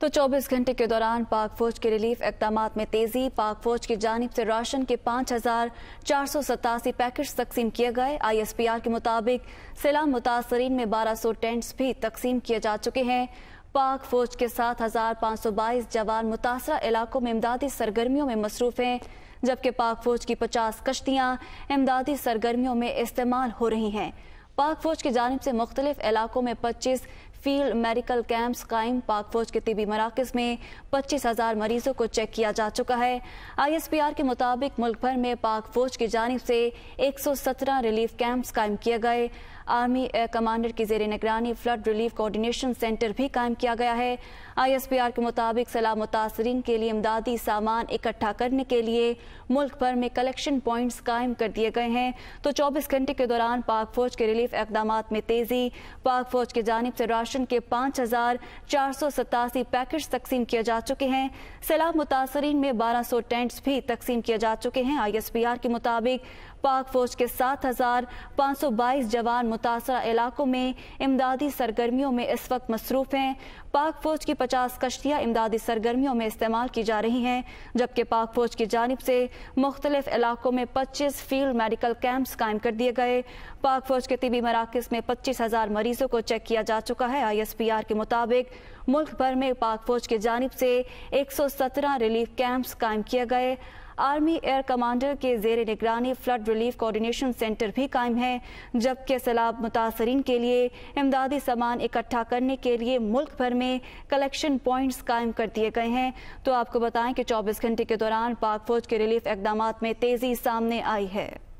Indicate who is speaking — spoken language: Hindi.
Speaker 1: तो 24 घंटे के दौरान पाक फौज के रिलीफ इकदाम में तेजी पाक फौज की जानब से राशन के पांच हजार चार सौ सतासी पैकेट तकसीम किए गए आई एस पी आर के मुताबिक सिला मुतासरीन में बारह सौ टेंट्स भी तकसीम किए जा चुके हैं पाक फौज के सात हजार पांच सौ बाईस जवान मुतासरा इलाकों में इमदादी सरगर्मियों में मसरूफ हैं जबकि पाक फौज की पचास कश्तियाँ इमदादी सरगर्मियों में इस्तेमाल हो रही हैं पाक फौज की जानब से मुख्तलिफ इलाकों में पच्चीस फील्ड मेडिकल कैंप्स कायम पाक फौज के तबी मराकज में पच्चीस हज़ार मरीजों को चेक किया जा चुका है आई एस पी आर के मुताबिक मुल्क भर में पाक फौज की जानब से एक सौ सत्रह रिलीफ कैंप्स कायम किए गए आर्मी एयर कमांडर की जेर निगरानी फ्लड रिलीफ कोऑर्डिनेशन सेंटर भी कायम किया गया है आई एस पी आर के मुताबिक सलाह मुतासरीन के लिए इमदादी सामान इकट्ठा करने के लिए मुल्क भर में कलेक्शन पॉइंट्स कायम कर दिए गए हैं तो चौबीस घंटे के दौरान पाक फौज के रिलीफ इकदाम में तेजी पाक फौज की जानब से राशन राशन के पाँच हजार चार सौ सतासी पैकेट तकसीम किए जा चुके हैं सैलाब मुतासरीन में बारह सौ टेंट्स भी तकसीम किए जा चुके हैं आई एस पी आर के मुताबिक पाक फौज के सात हजार पाँच सौ बाईस जवान मुतासर इलाकों में इमदादी सरगर्मियों में इस वक्त मसरूफ हैं पाक फौज की पचास कश्तियाँ इमदादी सरगर्मियों में इस्तेमाल की जा रही हैं जबकि पाक फौज की जानब से मुख्तलिफ इलाकों में पच्चीस फील्ड मेडिकल कैंप्स कायम कर दिए गए पाक फौज के तबी मराकज़ में पच्चीस हज़ार मरीजों को चेक किया जा चुका है आई एस पी आर के मुताबिक मुल्क भर में पाक फौज की जानब से एक सौ सत्रह रिलीफ कैंप्स कायम किए गए आर्मी एयर कमांडर के जेर निगरानी फ्लड रिलीफ कोऑर्डिनेशन सेंटर भी कायम है जबकि सैलाब मुतासरीन के लिए इमदादी सामान इकट्ठा करने के लिए मुल्क भर में कलेक्शन पॉइंट्स कायम कर दिए गए हैं तो आपको बताएं कि 24 घंटे के दौरान पाक फौज के रिलीफ इकदाम में तेज़ी सामने आई है